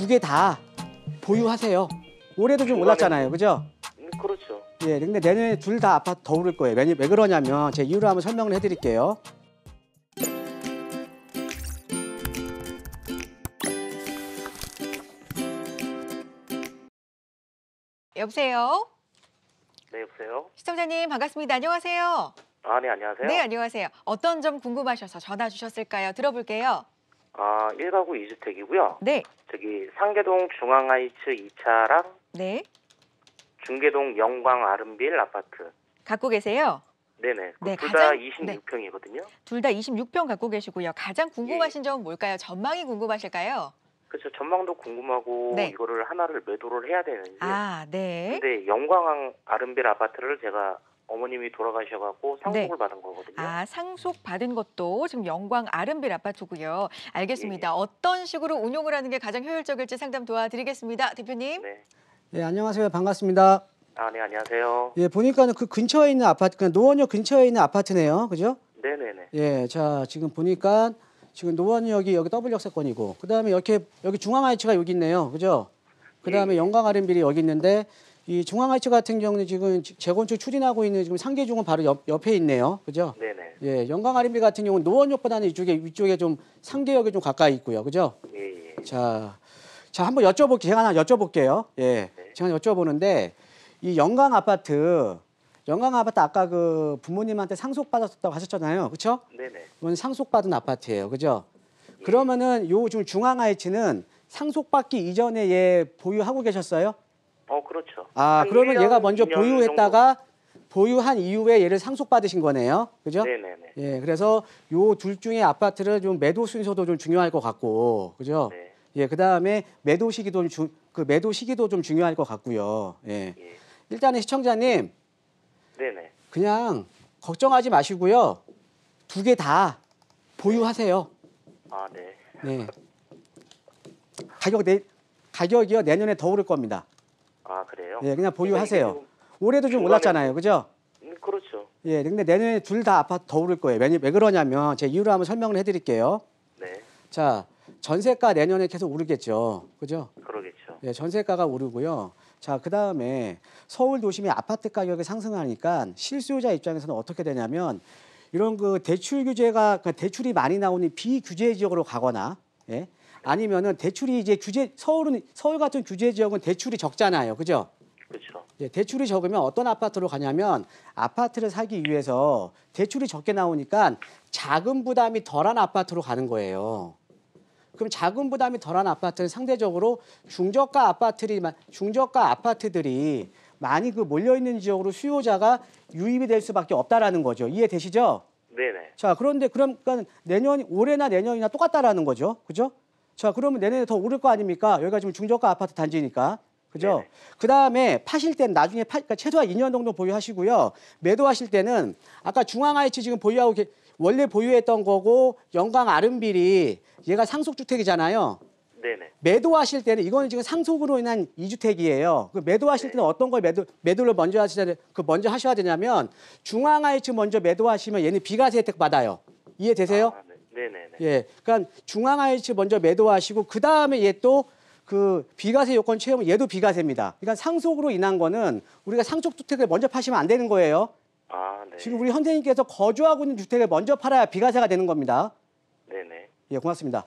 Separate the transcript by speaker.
Speaker 1: 두 개 다 보유하세요. 올해도 좀 올랐잖아요, 네. 그죠? 음, 그렇죠. 예, 근데 내년에 둘 다 아파트 더 오를 거예요. 왜, 왜 그러냐면 제 이유를 한번 설명을 해드릴게요.
Speaker 2: 여보세요? 네, 여보세요? 시청자님 반갑습니다. 안녕하세요. 아, 네, 안녕하세요. 네, 안녕하세요. 어떤 점 궁금하셔서 전화 주셨을까요? 들어볼게요. 아, 1가구 2주택이고요. 네. 저기 상계동 중앙하이츠 2차랑 네. 중계동 영광
Speaker 1: 아름빌 아파트.
Speaker 2: 갖고 계세요?
Speaker 1: 네네. 그 네, 둘다 26평이거든요.
Speaker 2: 둘 다 26평 갖고 계시고요. 가장 예. 궁금하신 예. 점은 뭘까요? 전망이 궁금하실까요? 그렇죠. 전망도 궁금하고 네. 이거를 하나를 매도를 해야 되는지 아, 네. 근데 영광 아름빌 아파트를 제가 어머님이 돌아가셔갖고 네. 상속을 네. 받은 거거든요. 아 상속 받은 것도 지금 영광 아름빌 아파트고요. 알겠습니다. 예, 예. 어떤 식으로 운용을 하는 게 가장 효율적일지 상담 도와드리겠습니다, 대표님. 네.
Speaker 1: 네 안녕하세요. 반갑습니다.
Speaker 2: 아, 네, 안녕하세요.
Speaker 1: 예, 보니까는 그 근처에 있는 아파트, 그냥 노원역 근처에 있는 아파트네요. 그죠? 네네네. 예, 자, 지금 보니까 지금 노원역이 여기 더블 역세권이고, 그 다음에 이렇게, 여기 중앙아이치가 여기 있네요. 그죠? 그 다음에 예. 영광아름빌이 여기 있는데, 이 중앙아이츠 같은 경우는 지금 재건축 추진하고 있는 지금 상계중은 바로 옆, 옆에 있네요. 그죠? 네네. 예, 영광아림비 같은 경우는 노원역보다는 이쪽에 위쪽에 좀 상계역에 좀 가까이 있고요. 그죠? 예, 예. 자, 자 한번 여쭤볼게요. 제가 하나 여쭤볼게요. 예, 네. 제가 여쭤보는데 이 영광 아파트 영광 아파트 아까 그 부모님한테 상속받았었다고 하셨잖아요. 그쵸 네네. 이건 상속받은 아파트예요. 그죠? 예. 그러면은 요 지금 중앙아이츠는 상속받기 이전에 예, 보유하고 계셨어요? 그렇죠. 아, 그러면 얘가 먼저 보유했다가 정도. 보유한 이후에 얘를 상속받으신 거네요. 그죠? 네네네. 예, 그래서 요 둘 중에 아파트를 좀 매도 순서도 좀 중요할 것 같고, 그죠? 네. 예, 그 다음에 매도 시기도 좀, 그 매도 시기도 좀 중요할 것 같고요. 예. 예. 일단은 시청자님. 네네. 그냥 걱정하지 마시고요. 두 개 다 보유하세요. 네. 아, 네. 네. 가격 내, 가격이요 내년에 더 오를 겁니다.
Speaker 2: 아 그래요? 예, 그냥 보유하세요. 좀
Speaker 1: 올해도 좀 올랐잖아요, 그죠? 음, 그렇죠. 예, 근데 내년에 둘 다 아파트 더 오를 거예요. 왜, 왜 그러냐면 제 이유를 한번 설명을 해드릴게요. 네. 자, 전세가 내년에 계속 오르겠죠, 그죠? 그러겠죠. 예, 전세가가 오르고요. 자, 그 다음에 서울 도심의 아파트 가격이 상승하니까 실수요자 입장에서는 어떻게 되냐면 이런 그 대출 규제가 그러니까 대출이 많이 나오는 비규제 지역으로 가거나 예? 아니면은 대출이 이제 규제 서울은 서울 같은 규제 지역은 대출이 적잖아요. 그죠? 그렇죠. 예, 대출이 적으면 어떤 아파트로 가냐면 아파트를 사기 위해서 대출이 적게 나오니까 자금 부담이 덜한 아파트로 가는 거예요. 그럼 자금 부담이 덜한 아파트는 상대적으로 중저가 아파트들이 중저가 아파트들이 많이 그 몰려 있는 지역으로 수요자가 유입이 될 수밖에 없다라는 거죠. 이해되시죠? 네네. 자, 그런데 그럼 그러니까 내년 올해나 내년이나 똑같다라는 거죠. 그죠? 자, 그러면 내년에 더 오를 거 아닙니까? 여기가 지금 중저가 아파트 단지니까. 그죠? 그다음에 파실 땐 나중에 파, 그러니까 최소한 2년 정도 보유하시고요. 매도하실 때는 아까 중앙아이치 지금 보유하고 게, 원래 보유했던 거고 영광 아름빌이 얘가 상속 주택이잖아요. 네네. 매도하실 때는 이거는 지금 상속으로 인한 이주택이에요. 그 매도하실 네. 때는 어떤 걸 매도 매도를 먼저 하시냐 그 먼저 하셔야 되냐면 중앙아이츠 먼저 매도하시면 얘는 비과세 혜택 받아요. 이해되세요? 아, 네. 예. 그러니까 중앙 아이 h 먼저 매도하시고 그다음에 얘 또 그 비과세 요건 채우면 얘도 비과세입니다. 그러니까 상속으로 인한 거는 우리가 상속 주택을 먼저 파시면 안 되는 거예요. 아, 네. 지금 우리 현생님께서 거주하고 있는 주택을 먼저 팔아야 비과세가 되는 겁니다. 네네. 예, 고맙습니다.